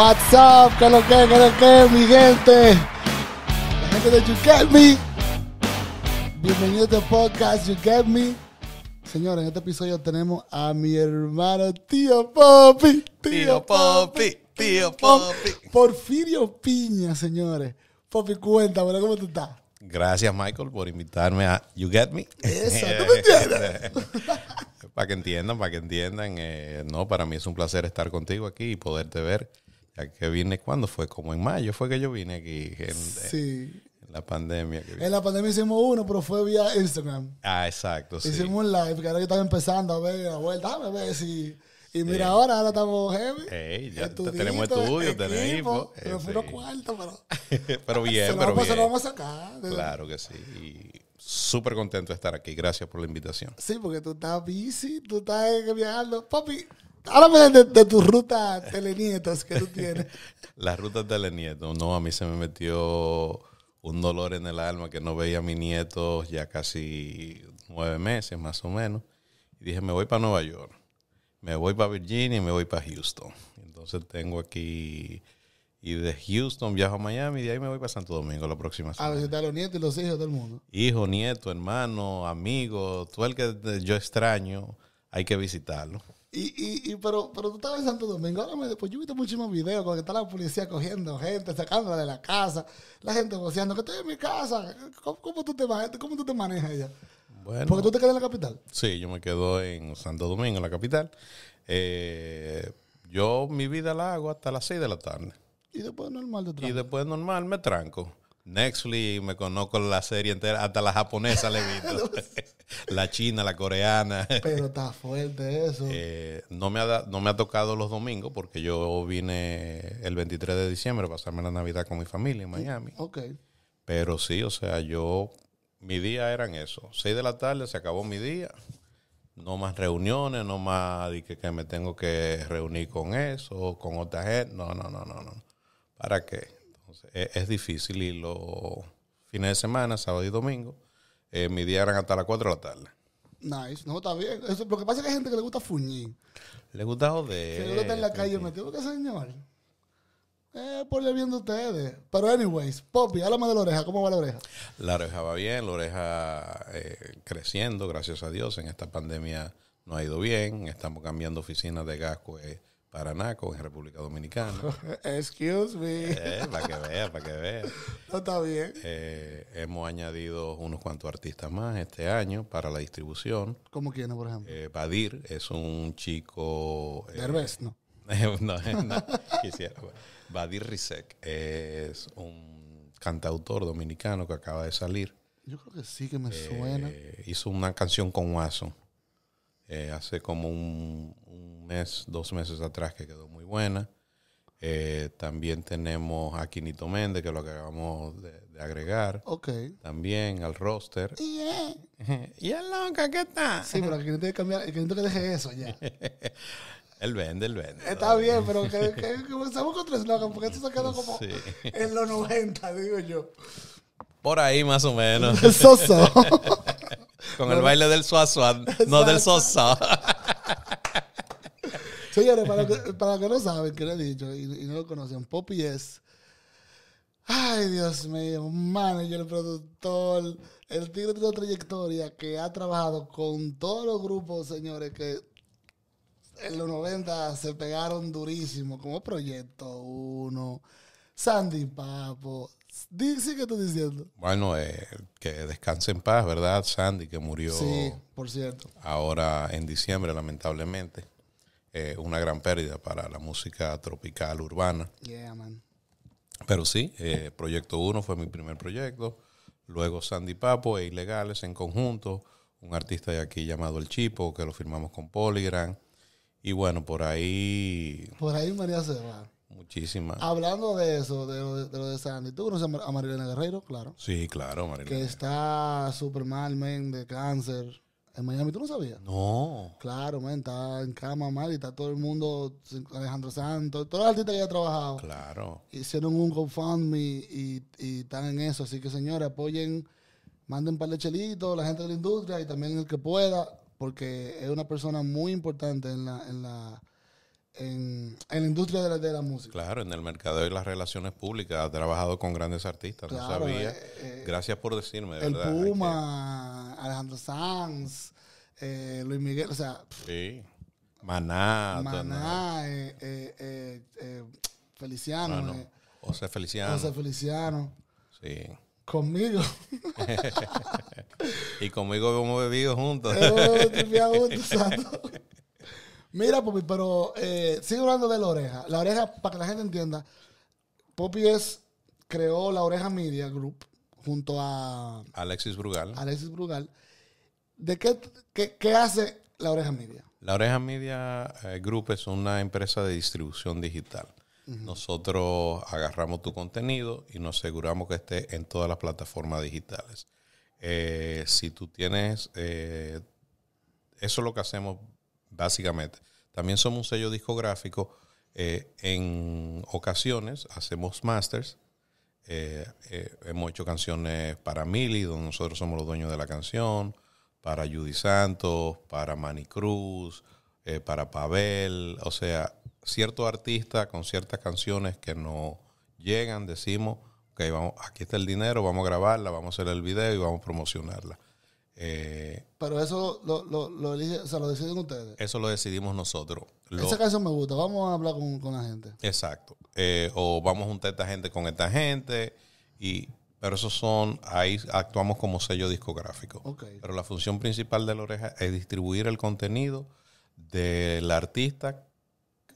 What's up, que lo que, que lo que, mi gente. La gente de You Get Me. Bienvenidos este podcast You Get Me. Señores, en este episodio tenemos a mi hermano Tío Popi. Tío Popi, Tío Popi. Porfirio Piña, señores. Popi, cuéntame, ¿cómo tú estás? Gracias, Michael, por invitarme a You Get Me. Eso, ¿tú me entiendes? para que entiendan, para que entiendan. Eh, no, para mí es un placer estar contigo aquí y poderte ver ya que vine, ¿cuándo fue? Como en mayo fue que yo vine aquí. En, sí. En la pandemia. en la pandemia hicimos uno, pero fue vía Instagram. Ah, exacto, Hicimos un live, que ahora yo estaba empezando a ver la vuelta, a ver si... Y mira, ahora, ahora estamos heavy. Ey, ya tenemos estudios, tenemos. Pero fue eh, cuartos, pero. pero bien, pero. Vamos, Se lo vamos a sacar. Claro que sí. Y súper contento de estar aquí. Gracias por la invitación. Sí, porque tú estás bici, tú estás viajando. Papi, Háblame de, tu ruta telenietos que tú tienes. La ruta telenietos, no, a mí se me metió un dolor en el alma que no veía a mi nieto ya casi nueve meses más o menos. Y dije, me voy para Nueva York, me voy para Virginia y me voy para Houston. Entonces tengo aquí, y de Houston viajo a Miami y de ahí me voy para Santo Domingo la próxima semana. A visitar a los nietos y los hijos del mundo. Hijo, nieto, hermano, amigo, tú el que yo extraño, hay que visitarlo. Y, y, pero, pero tú estabas en Santo Domingo, ahora me después pues yo vi muchísimos videos cuando está la policía cogiendo gente, sacándola de la casa, la gente boceando, que estoy en mi casa, ¿cómo, tú, te, este, cómo te manejas allá? Porque tú te quedas en la capital. Sí, yo me quedo en Santo Domingo, en la capital. Eh, yo mi vida la hago hasta las 6 de la tarde. Y después normal Y después normal me tranco. Netflix, me conozco la serie entera, hasta la japonesa le he visto. la china, la coreana. Pero está fuerte eso. Eh, no, me ha, no me ha tocado los domingos porque yo vine el 23 de diciembre a pasarme la Navidad con mi familia en Miami. Ok. Pero sí, o sea, yo, mi día eran eso. seis de la tarde se acabó mi día. No más reuniones, no más que, que me tengo que reunir con eso, con otra gente. No, no, no, no, no. ¿Para qué? E-, es, difícil y los fines de semana, sábado y domingo, eh, mi día eran hasta las 4 de la tarde. Nice, no, está bien. Eso, lo que pasa es que hay gente que le gusta fuñir. Le gusta joder. Que en la calle tengo que señor? Eh, por le viendo ustedes. Pero, anyways, Poppy, háblame de la oreja. ¿Cómo va la oreja? La oreja va bien, la oreja eh, creciendo, gracias a Dios. En esta pandemia no ha ido bien. Estamos cambiando oficinas de gas, pues. Eh, Paranaco, en República Dominicana. Excuse me. Eh, para que vea, para que vea. No está bien. Eh, hemos añadido unos cuantos artistas más este año para la distribución. ¿Cómo quiénes, por ejemplo? Eh, Badir es un chico. Eh, Derbez, ¿no? no, no quisiera. Badir Rizek es un cantautor dominicano que acaba de salir. Yo creo que sí que me suena. Hizo una canción con Watson. Eh, hace como un, mes, dos meses atrás que quedó muy buena. Eh, también tenemos a Quinito Méndez, que lo acabamos de, agregar. Ok. También al roster. y el loca, ¿qué está? Sí, pero Quinito que cambiar, Quinito que deje eso ya. El vende, el vende. Está bien, pero que, que, con tres locas, porque esto se quedó como en los 90, digo yo. Por ahí más o menos. Soso. con el baile del suazuan, no del sosa. Señores, para que, no saben, que lo he dicho y, no lo conocen, Poppy es. Ay, Dios mío, un manager, el productor. El tigre de una trayectoria que ha trabajado con todos los grupos, señores, que en los 90 se pegaron durísimo, como Proyecto 1, Sandy Papo, dice que estoy diciendo. Bueno, eh, que descanse en paz, ¿verdad? Sandy, que murió. por cierto. Ahora en diciembre, lamentablemente. Eh, una gran pérdida para la música tropical urbana. Yeah, man. Pero sí, eh, Proyecto 1 fue mi primer proyecto. Luego Sandy Papo e Ilegales en conjunto. Un artista de aquí llamado El Chipo, que lo firmamos con Polygram. Y bueno, por ahí. Por ahí María Serrano. Muchísimas. Hablando de eso, de lo de, lo Sandy, ¿tú conoces a Marilena Guerrero? Claro. Sí, claro, Marilena. Que está super mal, men, de cáncer. En Miami, ¿tú no sabías? No. Claro, men, está en cama mal y está todo el mundo, Alejandro Santos, todos los artistas que ha trabajado. Claro. Hicieron un GoFundMe y, y están en eso. Así que, señores, apoyen, manden para chelitos, la gente de la industria y también el que pueda, porque es una persona muy importante en la, en la en, la industria de la, de la, música. Claro, en el mercado y las relaciones públicas. Ha trabajado con grandes artistas, no sabía. Eh, eh, Gracias por decirme, el Puma, Alejandro Sanz, eh, Luis Miguel, o sea. Sí. Maná. Maná, Feliciano. o José Feliciano. José Feliciano. Sí. Conmigo. y conmigo hemos juntos. hemos bebido juntos, Mira, Popi, pero eh, sigo hablando de la oreja. La oreja, para que la gente entienda, Popi es, creó la Oreja Media Group junto a Alexis Brugal. Alexis Brugal. ¿De qué, hace la Oreja Media? La Oreja Media eh, Group es una empresa de distribución digital. Nosotros agarramos tu contenido y nos aseguramos que esté en todas las plataformas digitales. Eh, si tú tienes, eh, eso es lo que hacemos básicamente. También somos un sello discográfico. Eh, en ocasiones hacemos masters. Eh, eh, hemos hecho canciones para Mili, donde nosotros somos los dueños de la canción, para Judy Santos, para Manny Cruz, para Pavel. O sea, ciertos artistas con ciertas canciones que nos llegan, decimos, que vamos, aquí está el dinero, vamos a grabarla, vamos a hacer el video y vamos a promocionarla. Eh, Pero eso lo, lo, o sea, lo, deciden ustedes. Eso lo decidimos nosotros. Esa canción me gusta. Vamos a hablar con, la gente. Exacto. Eh, o vamos a juntar esta gente con esta gente. Y, pero eso son, ahí actuamos como sello discográfico. Pero la función principal de la oreja es distribuir el contenido del artista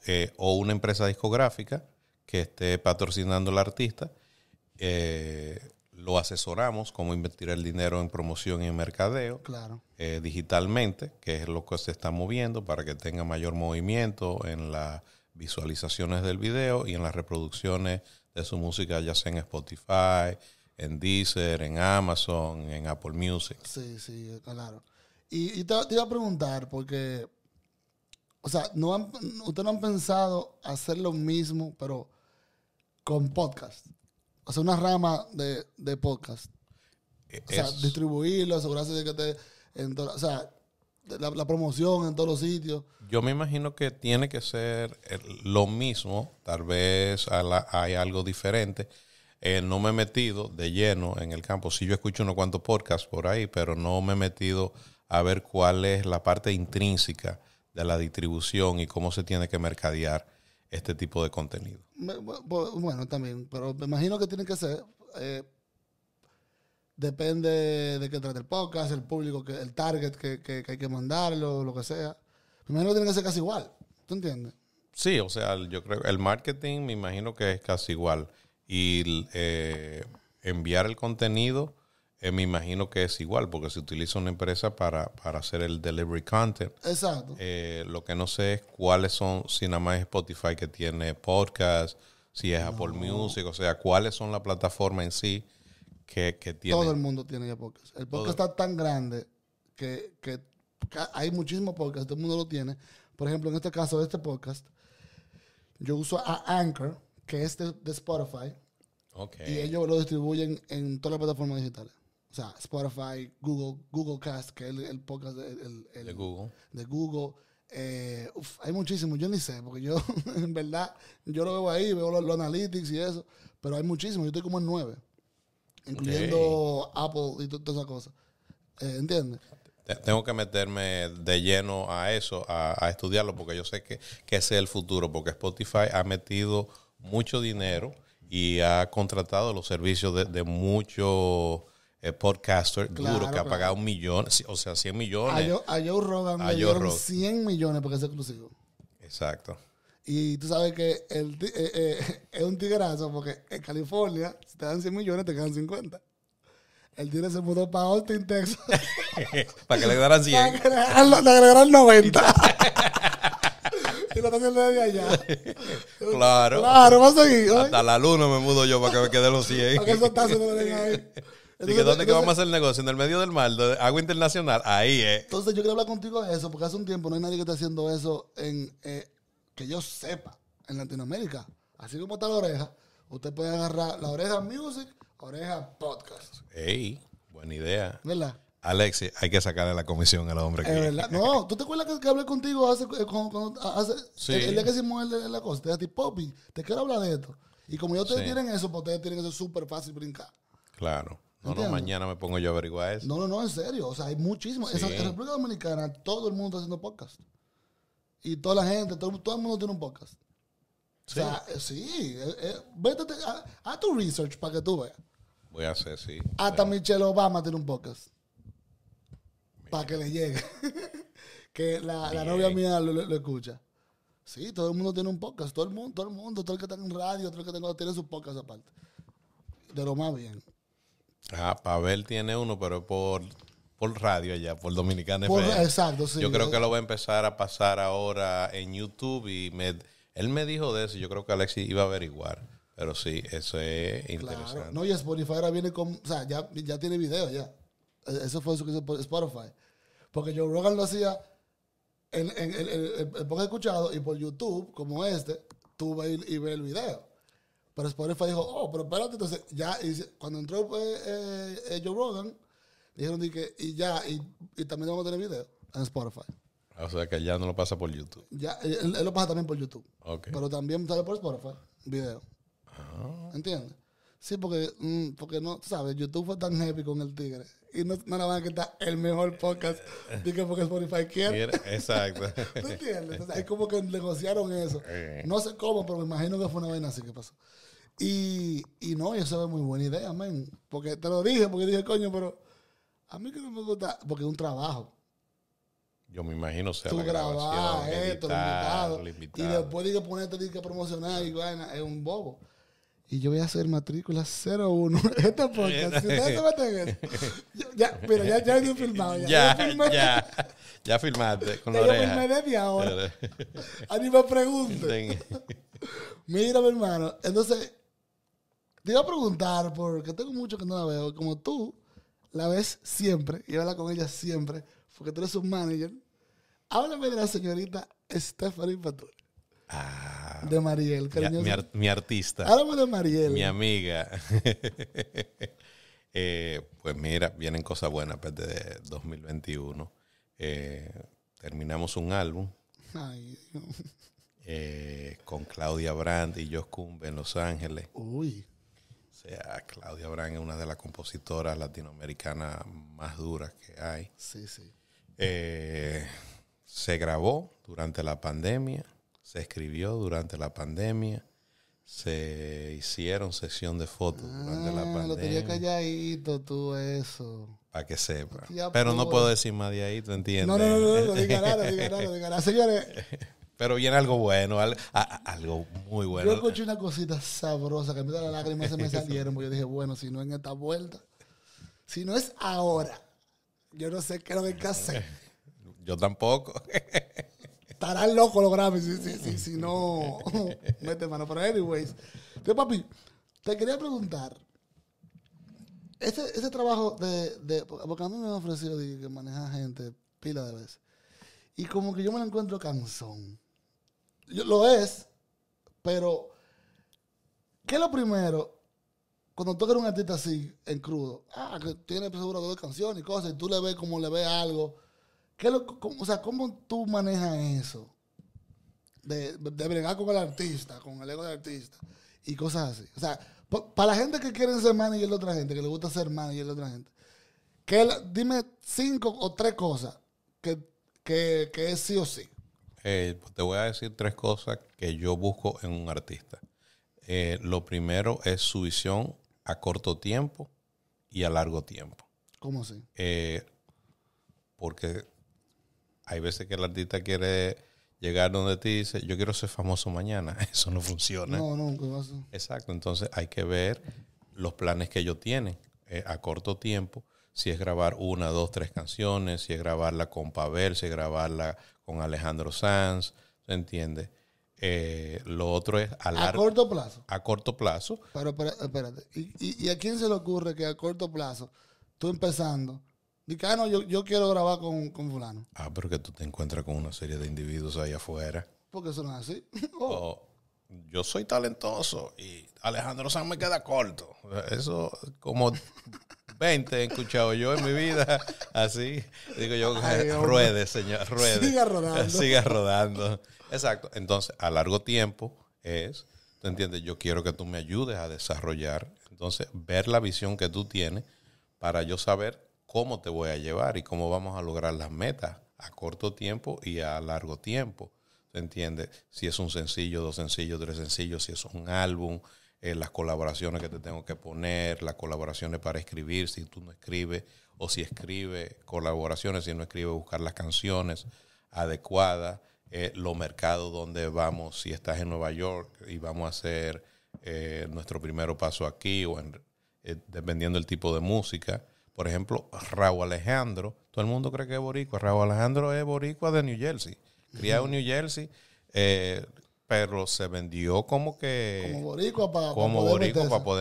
eh, o una empresa discográfica que esté patrocinando al artista. Eh, lo asesoramos cómo invertir el dinero en promoción y en mercadeo eh, digitalmente, que es lo que se está moviendo para que tenga mayor movimiento en las visualizaciones del video y en las reproducciones de su música, ya sea en Spotify, en Deezer, en Amazon, en Apple Music. Sí, sí, claro. Y, te, iba a preguntar, porque, o sea, no ustedes no han pensado hacer lo mismo, pero con podcast hacer una rama de, de podcast. E- o sea, distribuirlo, asegurarse de que te... En o sea, la, promoción en todos los sitios. Yo me imagino que tiene que ser eh, lo mismo, tal vez hay algo diferente. Eh, no me he metido de lleno en el campo. Sí, yo escucho unos cuantos podcasts por ahí, pero no me he metido a ver cuál es la parte intrínseca de la distribución y cómo se tiene que mercadear este tipo de contenido. Bueno, también, pero me imagino que tiene que ser. Eh, depende de qué trate el podcast, el público, que, el target que, que, hay que mandarlo, lo que sea. Me imagino que tiene que ser casi igual. ¿Tú entiendes? Sí, o sea, yo creo el marketing me imagino que es casi igual. Y eh, enviar el contenido eh, me imagino que es igual, porque se utiliza una empresa para, hacer el delivery content. Exacto. Eh, lo que no sé es cuáles son, si nada más Spotify que tiene podcast, si es Apple Music, o sea, cuáles son las plataformas en sí que, que tienen. Todo el mundo tiene ya podcast. El podcast está tan grande que, hay muchísimos podcasts, todo el mundo lo tiene. Por ejemplo, en este caso de este podcast, yo uso a Anchor, que es de, Spotify. Okay. Y ellos lo distribuyen en todas las plataformas digitales. O sea, Spotify, Google, Google Cast, que es el, podcast de, el, de Google. Eh, hay muchísimos, yo ni sé, porque yo, en verdad, yo lo veo ahí, veo los, analytics y eso, pero hay muchísimos, yo estoy como en nueve, incluyendo Apple y todas esas cosas. Eh, ¿Entiendes? Tengo que meterme de lleno a eso, a, estudiarlo, porque yo sé que, ese es el futuro, porque Spotify ha metido mucho dinero y ha contratado los servicios de, de muchos eh, podcaster duro que ha pagado un millón, o sea, 100 millones. A Joe, Rogan a me Rogan. 100 millones porque es exclusivo. Exacto. Y tú sabes que el, eh, eh, es un tigrazo porque en California, si te dan 100 millones, te quedan 50. El tigre se mudó para Austin, Texas. para que le daran 100. Para que le agregaran 90. y lo está haciendo de allá. Claro. Claro, va a seguir. Hasta la luna me mudo yo para que me quede los 100. para que esos tazos no le den ahí. Entonces, ¿dónde que vamos a hacer el negocio? En el medio del mar, agua internacional, ahí Eh. Entonces yo quiero hablar contigo de eso, porque hace un tiempo no hay nadie que esté haciendo eso en eh, que yo sepa en Latinoamérica. Así como está la oreja, usted puede agarrar la oreja music, oreja podcast. Ey, buena idea. ¿Verdad? Alexi, hay que sacarle la comisión al hombre. Que... No, ¿tú te acuerdas que, hablé contigo hace, eh, el, día que hicimos el, de la cosa? Te dije te quiero hablar de esto. Y como ya te tienen eso, pues ustedes tienen eso súper fácil brincar. Claro. No, no, mañana me pongo yo a averiguar eso. No, no, no, en serio. O sea, hay muchísimo. en República Dominicana todo el mundo está haciendo podcast. Y toda la gente, todo, el mundo tiene un podcast. Sí. O sea, eh, sí. Eh, eh, vete a, tu research para que tú veas. Voy a hacer, sí. Hasta Michelle Obama tiene un podcast. Para que le llegue. que la, novia mía lo, escucha. Sí, todo el mundo tiene un podcast. Todo el mundo, todo el mundo, todo el que está en radio, todo el que tengo, tiene sus podcast aparte. De lo más bien. Ah, Pavel tiene uno, pero por, por radio allá, por Dominicana Exacto, sí. Yo creo que lo va a empezar a pasar ahora en YouTube y me, él me dijo de eso. Yo creo que Alexis iba a averiguar. Pero sí, eso es interesante. No, y Spotify ahora viene con. O sea, ya, ya tiene video ya. Eso fue eso que hizo Spotify. Porque yo Rogan lo hacía en, el, escuchado y por YouTube, como este, tú vas y, y ves el video. Pero Spotify dijo, oh, pero espérate. Entonces, ya, y cuando entró pues, eh, eh, Joe Rogan, dijeron, que, y ya, y, también vamos a tener video en Spotify. Ah, o sea que ya no lo pasa por YouTube. Ya, eh, él, lo pasa también por YouTube. Okay. Pero también sale por Spotify, video. Ah. ¿Entiendes? Sí, porque, mm, porque no, tú sabes, YouTube fue tan happy con el tigre. Y no, no van a quitar el mejor podcast. Dije porque Spotify quiere. Exacto. ¿Tú entiendes? es como que negociaron eso. No sé cómo, pero me imagino que fue una vaina así que pasó. Y, y no, eso es muy buena idea, amén. Porque te lo dije, porque dije, coño, pero a mí que no me gusta, porque es un trabajo. Yo me imagino, ser un tú Y después dije ponerte, disco promocionar y bueno, es un bobo. Y yo voy a hacer matrícula 01. Esta podcast, si ustedes se meten en Ya, mira, ya, ya he filmado. Ya, ya, ya, ya, filmaste con la oreja. Ya filmé ahora. a mí me pregunten. Mira, mi hermano, entonces te iba a preguntar, porque tengo mucho que no la veo. Como tú la ves siempre y habla con ella siempre, porque tú eres un manager. Háblame de la señorita Stephanie Patur. Ah, de Mariel, Mi, artista. Háblame de Mariel. Mi amiga. Eh, pues mira, vienen cosas buenas pues, desde 2021. Eh, terminamos un álbum. Ay, eh, con Claudia Brand y Jos Cumbe en Los Ángeles. Uy. Claudia Brand es una de las compositoras latinoamericanas más duras que hay. Eh, se grabó durante la pandemia, se escribió durante la pandemia, se hicieron sesión de fotos durante la pandemia. Ah, lo tenía calladito tú eso. Para que sepa. Pero no puedo decir más de ahí, ¿te entiendes? No, no, no, no, diga nada, diga nada. Señores, Pero viene algo bueno, algo, muy bueno. Yo escuché una cosita sabrosa que me da las lágrimas se me salieron, porque yo dije, bueno, si no en esta vuelta, si no es ahora, yo no sé qué lo que hacer. Yo tampoco. Estarán loco los gráficos. si, si, si, si no mete mano. Pero anyways, yo, papi, te quería preguntar, ese, ese trabajo de, porque a mí me han ofrecido de, que maneja gente pila de veces. Y como que yo me lo encuentro cansón. Lo es, pero ¿qué es lo primero? Cuando tú eres un artista así, en crudo, ah, que tiene seguro de canciones y cosas, y tú le ves como le ves algo. ¿Qué lo, cómo, o sea, ¿cómo tú manejas eso? De, de bregar con el artista, con el ego del artista y cosas así. O sea, para la gente que quiere ser y el de otra gente, que le gusta ser y el de otra gente, que dime cinco o tres cosas que, que es sí o sí. Eh, pues, te voy a decir tres cosas que yo busco en un artista. Eh, lo primero es su visión a corto tiempo y a largo tiempo. ¿Cómo así? Eh, porque hay veces que el artista quiere llegar donde te dice, yo quiero ser famoso mañana. Eso no funciona. No, nunca pasa. Exacto, entonces hay que ver los planes que ellos tienen a corto tiempo si es grabar una, dos, tres canciones, si es grabarla con Pavel, si es grabarla con Alejandro Sanz, ¿se entiende? Eh, lo otro es a, corto plazo. A corto plazo. Pero, pero espérate, ¿Y, a quién se le ocurre que a corto plazo, tú empezando, dices, ah, no, yo, quiero grabar con, fulano? Ah, pero que tú te encuentras con una serie de individuos ahí afuera. Porque son así. es oh, yo soy talentoso y Alejandro Sanz me queda corto. Eso, como 20 he escuchado yo en mi vida. Así. Digo yo, ruede, señor, ruede. Siga rodando. Siga rodando. Exacto. Entonces, a largo tiempo es, ¿te entiendes? Yo quiero que tú me ayudes a desarrollar. Entonces, ver la visión que tú tienes para yo saber cómo te voy a llevar y cómo vamos a lograr las metas a corto tiempo y a largo tiempo. ¿Se entiende? Si es un sencillo, dos sencillos, tres sencillos, si es un álbum, eh, las colaboraciones que te tengo que poner, las colaboraciones para escribir, si tú no escribes, o si escribe colaboraciones, si no escribe buscar las canciones adecuadas, eh, los mercados donde vamos, si estás en Nueva York y vamos a hacer eh, nuestro primer paso aquí, o en, dependiendo del tipo de música. Por ejemplo, Raúl Alejandro, todo el mundo cree que es boricua, Raúl Alejandro es boricua de New Jersey, criado en New Jersey. Eh, pero se vendió como que... Como boricua para, poder,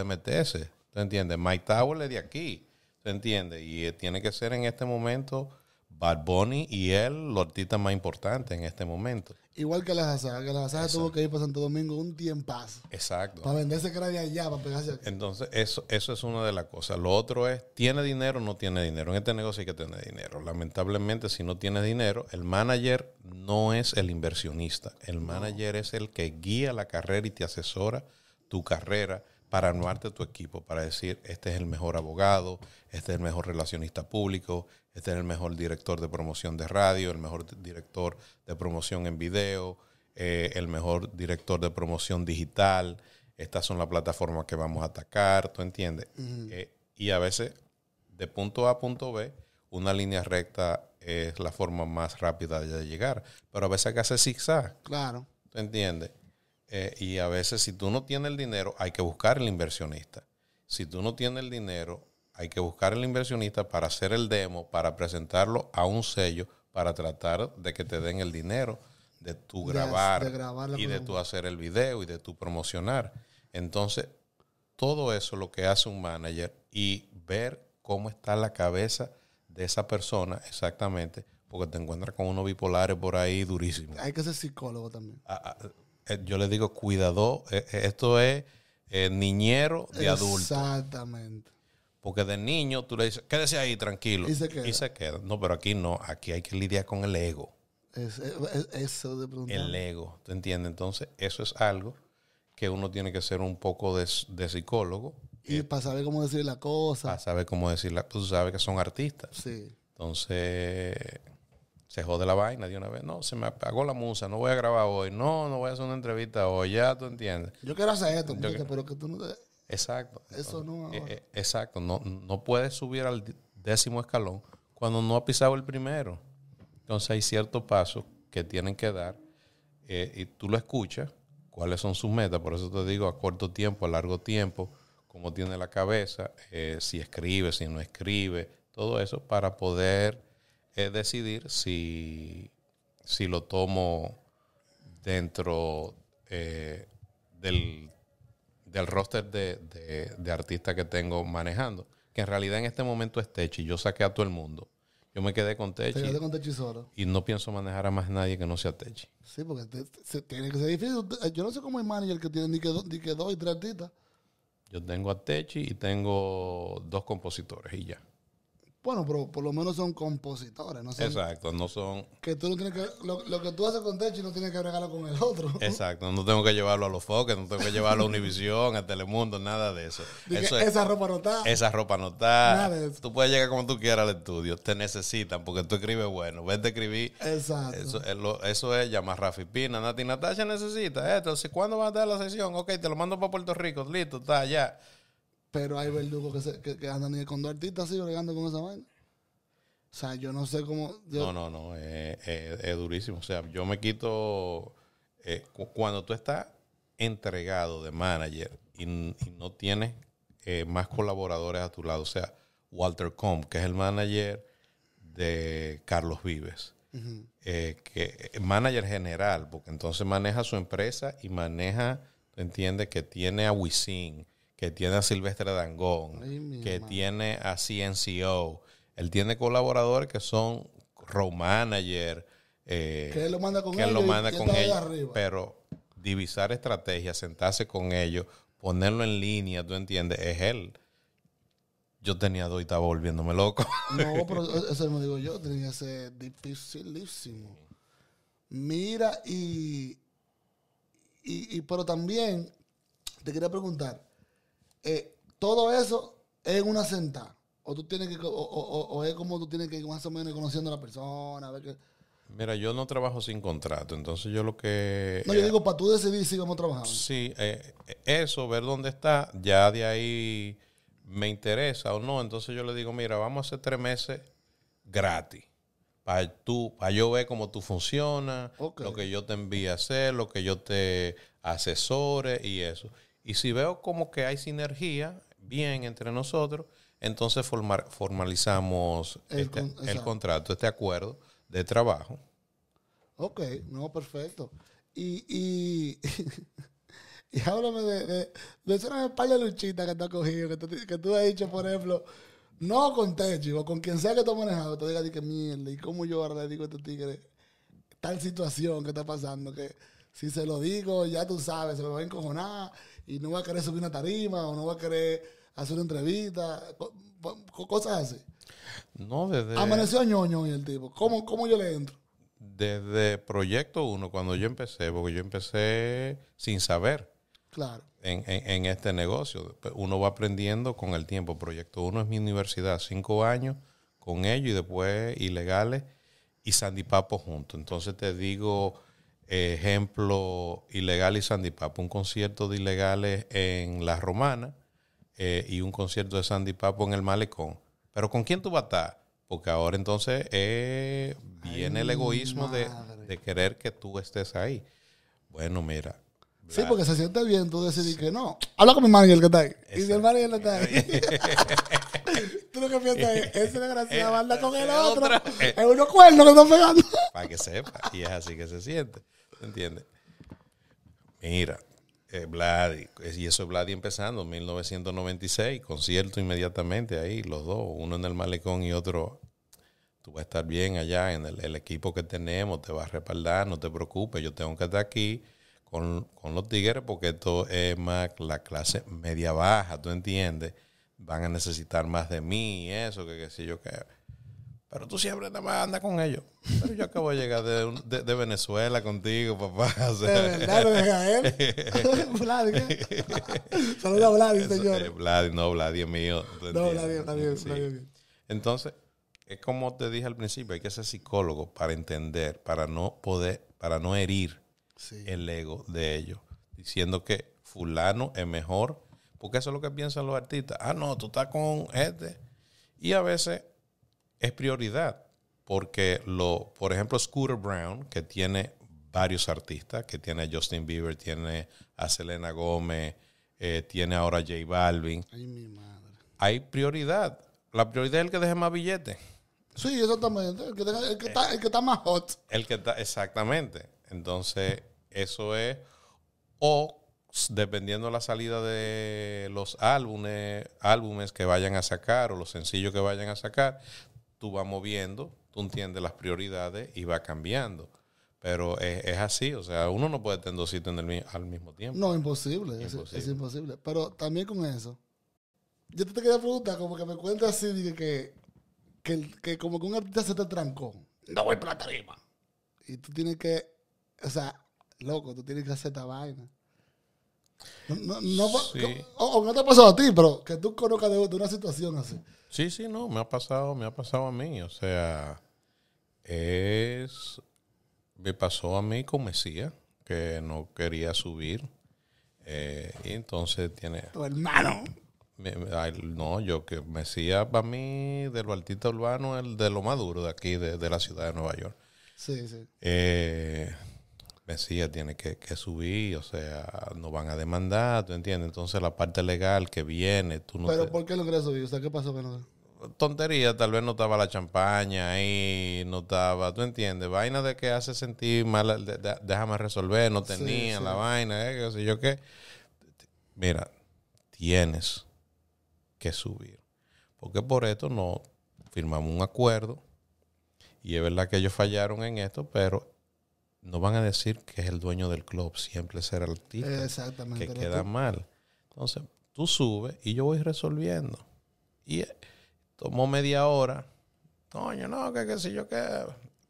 meterse. para poder entiendes? Mike Tower es de aquí. ¿Te entiendes? Y eh, tiene que ser en este momento Bad Bunny y él los artistas más importantes en este momento. Igual que las asadas, que las asadas tuvo que ir para Santo Domingo un tiempazo. Exacto. Para venderse que de allá, para pegarse aquí. Entonces, eso, eso es una de las cosas. Lo otro es, ¿tiene dinero o no tiene dinero? En este negocio hay que tener dinero. Lamentablemente, si no tiene dinero, el manager no es el inversionista. El manager es el que guía la carrera y te asesora tu carrera para anuarte tu equipo, para decir, este es el mejor abogado, este es el mejor relacionista público, este es el mejor director de promoción de radio, el mejor director de promoción en video, eh, el mejor director de promoción digital, estas son las plataformas que vamos a atacar, ¿tú entiendes? Eh, y a veces, de punto A a punto B, una línea recta es la forma más rápida de llegar, pero a veces hay que hacer zigzag. Claro. ¿Tú entiendes? Eh, y a veces si tú no tienes el dinero, hay que buscar el inversionista. Si tú no tienes el dinero, hay que buscar el inversionista para hacer el demo, para presentarlo a un sello, para tratar de que te den el dinero de tu grabar, y de tu hacer el video y de tu promocionar. Entonces, todo eso lo que hace un manager y ver cómo está la cabeza de esa persona exactamente, porque te encuentras con unos bipolares por ahí durísimos. Hay que ser psicólogo también. Ah, ah, eh, yo le digo cuidado, eh, eh, esto es niñero de adulto. Exactamente. Porque de niño tú le dices, quédese ahí tranquilo. Y se queda. No, pero aquí no, aquí hay que lidiar con el ego. eso de preguntar. El ego, ¿te entiendes? Entonces, eso es algo que uno tiene que ser un poco de, psicólogo. Y para saber cómo decir la cosa. Para saber cómo decir la Tú sabes que son artistas. Sí. Entonces, se jode la vaina de una vez. No, se me apagó la musa, no voy a grabar hoy. No, no voy a hacer una entrevista hoy. Ya tú entiendes. Yo quiero hacer esto, pero que tú no Exacto. Eso no. Eh, eh, exacto. No, no puedes subir al décimo escalón cuando no ha pisado el primero. Entonces hay ciertos pasos que tienen que dar eh, y tú lo escuchas, cuáles son sus metas. Por eso te digo, a corto tiempo, a largo tiempo, cómo tiene la cabeza, si escribe, si no escribe, todo eso para poder es decidir si, si lo tomo dentro eh, del, roster de, artistas que tengo manejando. Que en realidad en este momento es Techi. Yo saqué a todo el mundo. Yo me quedé con Techi. Te con solo. Y no pienso manejar a más nadie que no sea Techi. Sí, porque se, tiene que ser difícil. Eh, yo no sé cómo hay manager que tiene ni que, ni que dos y tres artistas. Yo tengo a Techi y tengo dos compositores y ya. Bueno, pero por lo menos son compositores, ¿no? Exacto, no son... Que tú no tienes que... Lo, que tú haces con Techi no tienes que regalar con el otro. Exacto, no tengo que llevarlo a los foques, no tengo que llevarlo a Univisión, a Telemundo, nada de eso. esa ropa no está. Esa ropa no está. Nada de eso. Tú puedes llegar como tú quieras al estudio, te necesitan porque tú escribes bueno, Ves, a escribir. Exacto. Eso, es, eso llamar Rafi Pina, Nati Natasha necesita esto. ¿Cuándo vas a dar la sesión? Ok, te lo mando para Puerto Rico, listo, está ya. Pero hay verdugos que, que, andan con dos artistas así bregando con esa vaina. O sea, yo no sé cómo. No, no, no. Eh, eh, es, durísimo. O sea, yo me quito. Eh, cuando tú estás entregado de manager y, no tienes más colaboradores a tu lado, o sea, Walter Com que es el manager de Carlos Vives, manager general, porque entonces maneja su empresa y maneja, entiende que tiene a Wisin, que tiene a Silvestre Dangón, que tiene a CNCO. Él tiene colaboradores que son row manager. Eh, que él lo manda con ellos. Lo manda con pero divisar estrategias, sentarse con ellos, ponerlo en línea, ¿tú entiendes? Es él. Yo tenía dos y estaba volviéndome loco. no, pero eso me digo yo, tenía que ser dificilísimo. Mira, y, y, y, pero también te quería preguntar, eh, todo eso es una sentada. O tú tienes que, o, es como tú tienes que ir más o menos conociendo a la persona, Mira, yo no trabajo sin contrato, entonces yo lo que... No, yo eh, digo, para tú decidir si vamos trabajando. Sí, eh, eso, ver dónde está, ya de ahí me interesa o no, entonces yo le digo, mira, vamos a hacer tres meses gratis, para tú, para yo ver cómo tú funcionas, lo que yo te envíe a hacer, lo que yo te asesore y eso. Y si veo como que hay sinergia bien entre nosotros, entonces formalizamos el, este, contrato, este acuerdo de trabajo. Ok, no, perfecto. Y, y, háblame de, de, de en Luchita, que tú has cogido, que tú, has dicho, por ejemplo, no con Techi con quien sea que tú has manejado, te digas que mierda, y cómo yo ahora le digo a este tigre tal situación que está pasando, que si se lo digo, ya tú sabes, se me va a encojonar y no va a querer subir una tarima o no va a querer hacer una entrevista, cosas así. No, desde... Amaneció ñoño y el tipo. ¿Cómo, ¿Cómo yo le entro? Desde Proyecto 1, cuando yo empecé, porque yo empecé sin saber. Claro. En, en, este negocio. Uno va aprendiendo con el tiempo. Proyecto 1 es mi universidad, cinco años con ellos y después ilegales y Sandy Papo juntos. Entonces te digo ejemplo, Ilegal y Sandy Papo, un concierto de Ilegales en La Romana eh, y un concierto de Sandy Papo en El Malecón. Pero ¿con quién tú vas a estar? Porque ahora entonces eh, viene el egoísmo de, de, querer que tú estés ahí. Bueno, mira. Sí, porque se siente bien tú decidir que no. Habla con mi manager que está ahí. Y si el manager no está ahí. tú lo que piensas es, esa a banda con el otro. Es unos cuernos que están pegando. Para que sepa. Y es así que se siente. ¿Entiendes? Mira, eh, Vladi, y eso es Vladi empezando, 1996, concierto inmediatamente ahí, los dos, uno en el malecón y otro. Tú vas a estar bien allá en el, equipo que tenemos, te vas a respaldar, no te preocupes, yo tengo que estar aquí con, con los tigres porque esto es más la clase media baja, ¿tú entiendes? Van a necesitar más de mí y eso, que qué sé yo qué. Pero tú siempre nada más andas con ellos. Pero yo acabo de llegar de, Venezuela contigo, papá. De verdad, Gael. Saluda a Vladimir, señor. no, Vladi es mío. No, Vladi está bien, Entonces, es como te dije al principio, hay que ser psicólogo para entender, para no poder, para no herir el ego de ellos. Diciendo que fulano es mejor, porque eso es lo que piensan los artistas. Ah, no, tú estás con este. Y a veces es prioridad porque lo, por ejemplo, Scooter Brown, que tiene varios artistas, que tiene a Justin Bieber, tiene a Selena Gómez, eh, tiene ahora a J Balvin. Ay, mi madre. Hay prioridad. La prioridad es el que deje más billetes... Sí, exactamente. El que, eh. está, el que está, más hot. El que está, exactamente. Entonces, eso es. O dependiendo de la salida de los álbumes, álbumes que vayan a sacar o los sencillos que vayan a sacar, tú vas moviendo, tú entiendes las prioridades y va cambiando. Pero es, así, o sea, uno no puede tener dos sitios al mismo tiempo. No, imposible, imposible. Es, imposible. Pero también con eso, yo te quería preguntar, como que me cuentas así, que, como que un artista se te trancó, no voy para la tarima. Y tú tienes que, o sea, loco, tú tienes que hacer esta vaina. No, o, no te ha pasado a ti, pero que tú conozcas de una situación así. Sí, sí, no, me ha pasado, me ha pasado a mí. O sea, es. Me pasó a mí con Mesías, que no quería subir. Eh, y entonces tiene. Tu hermano. No, yo que Mesías para mí, de lo artista urbano, el de lo maduro de aquí, de, de la ciudad de Nueva York. Sí, sí. Eh, Mesías tiene que, que, subir, o sea, no van a demandar, ¿tú entiendes? Entonces la parte legal que viene, tú no... Pero ¿por qué no querés subir? O ¿qué pasó que no? Tontería, tal vez no estaba la champaña ahí, no estaba, ¿tú entiendes? Vaina de que hace sentir mal, déjame resolver, no tenía la vaina, ¿eh? qué sé yo qué. Mira, tienes que subir. Porque por esto no firmamos un acuerdo. Y es verdad que ellos fallaron en esto, pero no van a decir que es el dueño del club, siempre será el artista que queda mal. Entonces, tú subes y yo voy resolviendo. Y eh, tomó media hora, coño, no, que qué sé yo qué.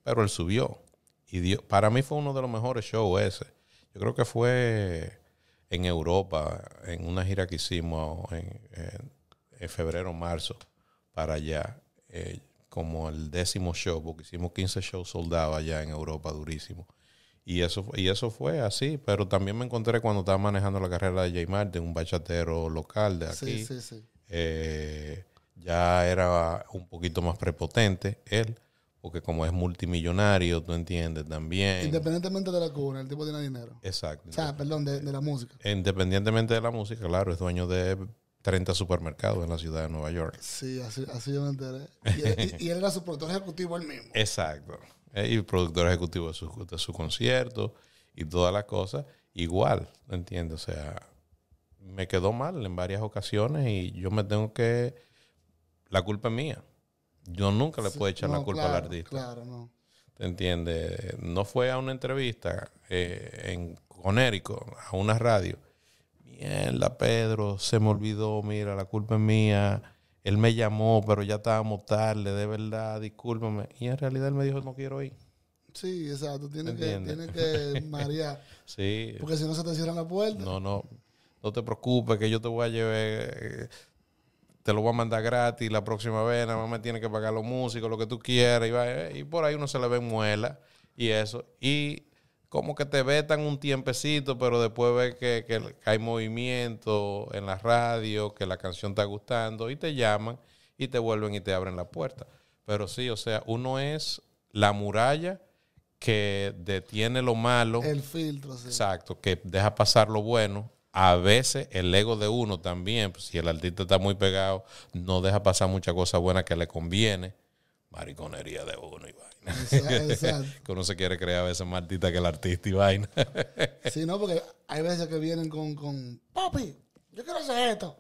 Pero él subió. Y para mí fue uno de los mejores shows ese. Yo creo que fue en Europa, en una gira que hicimos en, en, febrero, marzo, para allá. Eh, como el décimo show, porque hicimos 15 shows soldados allá en Europa, durísimo. Y eso, y eso fue así, pero también me encontré cuando estaba manejando la carrera de J. Martin, un bachatero local de aquí. Sí, sí, sí. Eh, ya era un poquito más prepotente él, porque como es multimillonario, tú entiendes también. Independientemente de la cuna, el tipo tiene dinero. Exacto. O sea, perdón, de, la música. Independientemente de la música, claro, es dueño de 30 supermercados en la ciudad de Nueva York. Sí, así, así yo me enteré. Y, él, y él era su productor ejecutivo él mismo. Exacto eh, y productor ejecutivo de su, concierto y todas las cosas, igual, ¿entiendes? O sea, me quedó mal en varias ocasiones y yo me tengo que... La culpa es mía. Yo nunca le puedo echar la culpa al artista. Claro, no. ¿Te entiendes? No fue a una entrevista eh, en Conérico, a una radio. Mierda, Pedro, se me olvidó, mira, la culpa es mía. Él me llamó, pero ya estábamos tarde, de verdad, discúlpame. Y en realidad él me dijo, no quiero ir. Sí, exacto. Tienes que, tienes que marear. sí. Porque si no se te cierran la puerta. No, no. No te preocupes que yo te voy a llevar eh, te lo voy a mandar gratis la próxima vez, nada más me tiene que pagar los músicos, lo que tú quieras, y, va, eh, y por ahí uno se le ve muela y eso. Y como que te vetan un tiempecito, pero después ves que, que, hay movimiento en la radio, que la canción está gustando y te llaman y te vuelven y te abren la puerta. Pero sí, o sea, uno es la muralla que detiene lo malo. El filtro, sí. Exacto, que deja pasar lo bueno. A veces el ego de uno también, pues, si el artista está muy pegado, no deja pasar muchas cosas buenas que le conviene. Mariconería de uno, igual que uno se quiere crear a veces más que el artista y vaina. sí, no, porque hay veces que vienen con, con papi, yo quiero hacer esto.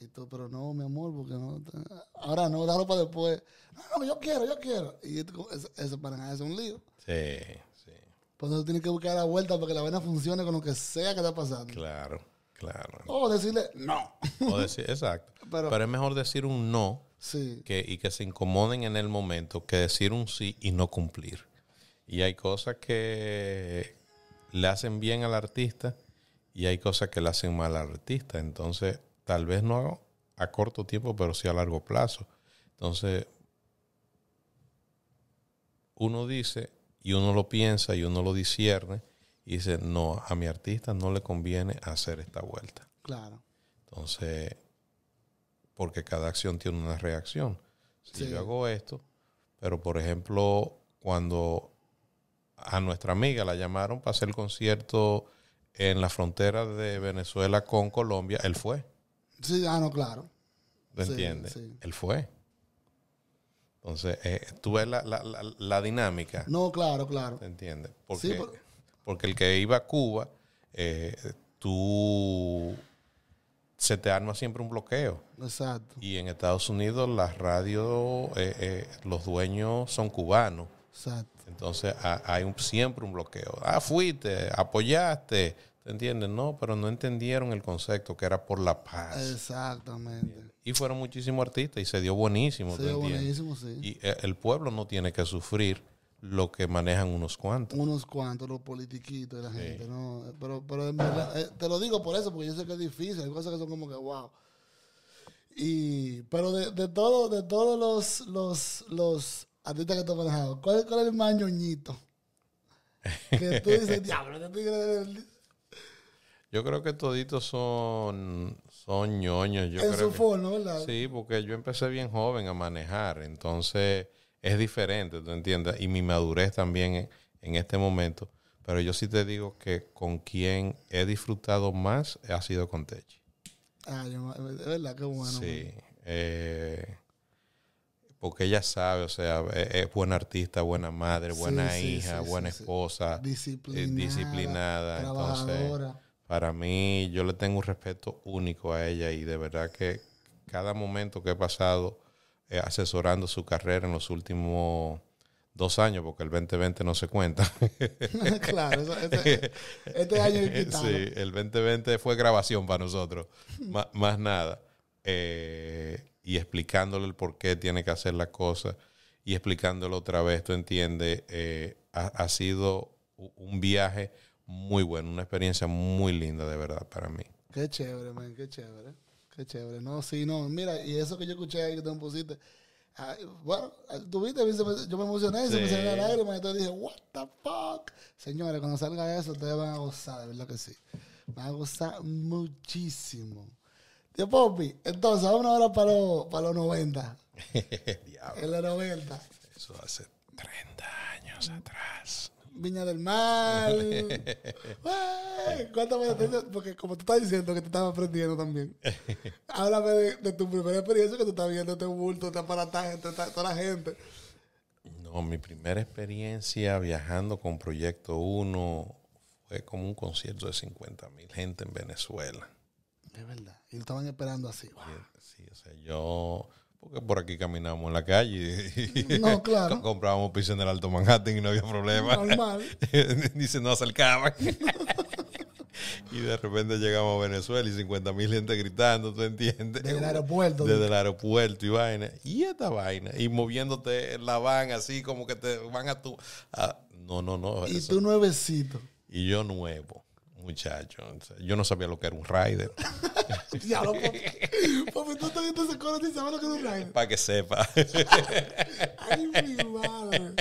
Y pero no, mi amor, porque no. Ahora no, darlo para después. No, yo quiero, yo quiero. Y eso, para nada es un lío. Sí, sí. Por eso tienes que buscar la vuelta para que la vaina funcione con lo que sea que está pasando. Claro, claro. O decirle no. O decir, exacto. pero es mejor decir un no y que se incomoden en el momento que decir un sí y no cumplir. Y hay cosas que le hacen bien al artista y hay cosas que le hacen mal al artista. Entonces, tal vez no a corto tiempo, pero sí a largo plazo. Entonces, uno dice y uno lo piensa y uno lo discierne y dice, no, a mi artista no le conviene hacer esta vuelta. Claro. Entonces, porque cada acción tiene una reacción. Si yo hago esto, pero por ejemplo, cuando a nuestra amiga la llamaron para hacer el concierto en la frontera de Venezuela con Colombia, él fue. Sí, ah, no, claro. ¿Me entiendes? Él fue. Entonces, eh, tú ves la, dinámica. No, claro, claro. ¿Te entiendes? Porque, sí, porque el que iba a Cuba, eh, tú se te arma siempre un bloqueo. Exacto. Y en Estados Unidos las radios, eh, eh, los dueños son cubanos. Exacto. Entonces hay un, siempre un bloqueo. Ah, fuiste, apoyaste, ¿te entiendes? No, pero no entendieron el concepto que era por la paz. Exactamente. Y fueron muchísimos artistas y se dio buenísimo. Se dio buenísimo, sí. Y eh, el pueblo no tiene que sufrir lo que manejan unos cuantos. Unos cuantos, los politiquitos y la gente, ¿no? Pero, pero en verdad, eh, te lo digo por eso, porque yo sé que es difícil, hay cosas que son como que, wow. Y, pero de, de todo, de todos los, los, los artistas que te han manejado, ¿cuál, ¿cuál, es el más ñoñito? Que tú dices, diablo, te este estoy Yo creo que toditos son, son ñoños. Yo en creo su forma, ¿verdad? Sí, porque yo empecé bien joven a manejar, entonces es diferente, ¿tú entiendes? Y mi madurez también en, este momento. Pero yo sí te digo que con quien he disfrutado más ha sido con Techi. Ah, de verdad, qué bueno. Sí. Eh, porque ella sabe, o sea, es, e, buena artista, buena madre, buena hija, buena esposa, eh, disciplinada, Entonces, para mí, yo le tengo un respeto único a ella y de verdad que cada momento que he pasado eh, asesorando su carrera en los últimos dos años, porque el 2020 no se cuenta. claro, este, año Sí, el 2020 fue grabación para nosotros, más, nada. Eh, y explicándole el por qué tiene que hacer las cosas y explicándolo otra vez, tú entiendes, eh, ha, ha, sido un viaje muy bueno, una experiencia muy linda de verdad para mí. Qué chévere, man, qué chévere. Qué chévere. No, sí, no. Mira, y eso que yo escuché ahí que me pusiste. bueno, tú viste, yo me emocioné, se me salió la lágrima y entonces dije, what the fuck. Señores, cuando salga eso, ustedes van a gozar, de verdad que sí. Van a gozar muchísimo. Tío Popi, entonces, vamos ahora para, los para los 90. en los 90. Eso hace 30 años atrás. Viña del Mar. ¿Cuántas veces? Porque como tú estás diciendo que te estás aprendiendo también. Háblame de, tu primera experiencia que tú estás viendo este bulto, este aparataje, toda la gente. No, mi primera experiencia viajando con Proyecto 1 fue como un concierto de 50 mil gente en Venezuela. De verdad. Y lo estaban esperando así. Sí, o sea, yo porque por aquí caminamos en la calle y no, claro. comprábamos piso en el Alto Manhattan y no había problema. Normal. Ni se nos acercaban. y de repente llegamos a Venezuela y 50 mil gente gritando, ¿tú entiendes? Desde el aeropuerto. Desde el aeropuerto y vaina. Y esta vaina. Y moviéndote la van así como que te van a tu... no, no, no. Y tú nuevecito. Y yo nuevo. Muchacho, yo no sabía lo que era un rider. Diablo, qué tú estás viendo ese coro y sabes lo que es un rider. Para que sepa. Ay, mi madre.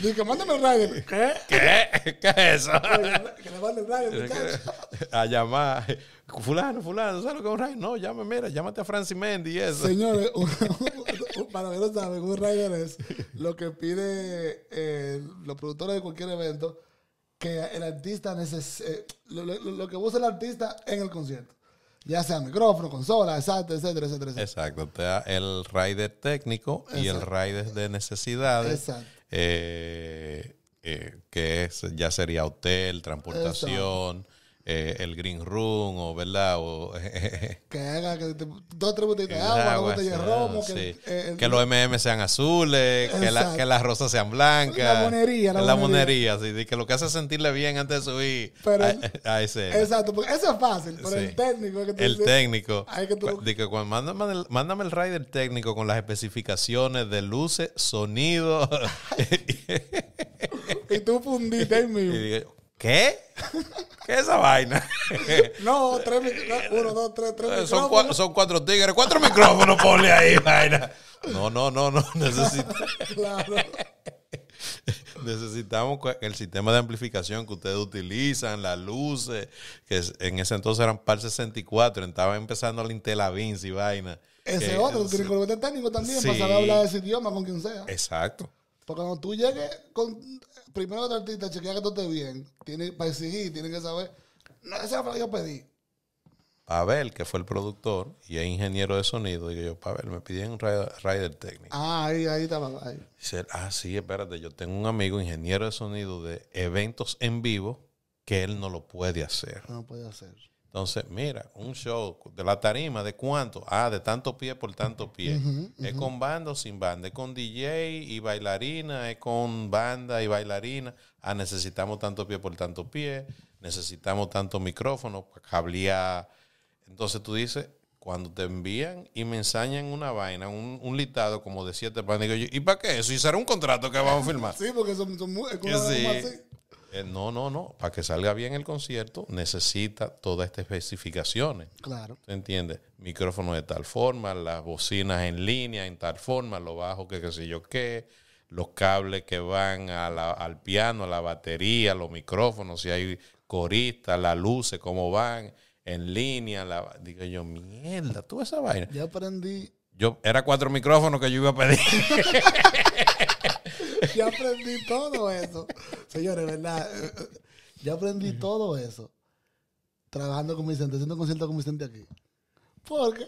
Dice, mándame un rider. ¿Qué? ¿Qué? ¿Qué es eso? Que le mande un rider, A llamar. Fulano, fulano, ¿sabes lo que es un rider? No, llame, mira, llámate a Francis Mendy y eso. Señores, para que no saben, un rider es lo que pide eh, los productores de cualquier evento que el artista neces eh, lo, que usa el artista en el concierto. Ya sea micrófono, consola, exacto, etcétera, etcétera. etcétera. Exacto, el rider técnico y el rider de necesidades. Eh, eh, que es, ya sería hotel, transportación. Eh, el green room o verdad o que haga que dos tres botellitas de agua, de romo que, los MM sean azules que, que, las rosas sean blancas la monería la, monería, que lo que hace sentirle bien antes de subir pero, a, exacto porque eso es fácil pero el técnico que el técnico que cuando, mándame, el, mándame el rider técnico con las especificaciones de luces sonido y tú fundiste el mío ¿Qué? ¿Qué es esa vaina? No, tres micrófonos. Uno, dos, tres, tres Son, son cuatro tigres. Cuatro micrófonos, ponle ahí, vaina. No, no, no, no. Claro. Necesitamos el sistema de amplificación que ustedes utilizan, las luces, que en ese entonces eran par 64, estaba empezando la Intela y vaina. Ese otro, que tiene técnico también para saber hablar ese idioma con quien sea. Exacto. Porque cuando tú llegues, con, primero de te artista, chequea que todo esté bien. Tiene, para exigir, tiene que saber. No, sea para que yo pedí. Pavel, que fue el productor y es ingeniero de sonido, digo yo, Pavel, me piden un rider, técnico. Ah, ahí, ahí estaba. Dice, ah, sí, espérate, yo tengo un amigo ingeniero de sonido de eventos en vivo que él no lo puede hacer. No lo puede hacer. Entonces, mira, un show de la tarima, ¿de cuánto? Ah, de tanto pie por tanto pie. Es con banda o sin banda, es con DJ y bailarina, es con banda y bailarina. Ah, necesitamos tanto pie por tanto pie, necesitamos tanto micrófono hablía. Entonces tú dices, cuando te envían y me ensañan una vaina, un, un listado como de siete bandas, digo ¿y para qué eso? ¿Y será un contrato que vamos a firmar? sí, porque son, son muy... Sí. Eh, no, no, no. Para que salga bien el concierto necesita todas estas especificaciones. Claro. ¿Se entiende? Micrófono de tal forma, las bocinas en línea en tal forma, lo bajo que qué sé yo qué, los cables que van al piano, a la batería, los micrófonos, si hay coristas, las luces, cómo van en línea. La, digo yo, mierda, tú esa vaina. Ya aprendí. Yo, era cuatro micrófonos que yo iba a pedir. ya aprendí todo eso. Señores, ¿verdad? Ya aprendí todo eso. Trabajando con Vicente, haciendo concierto con Vicente aquí. Porque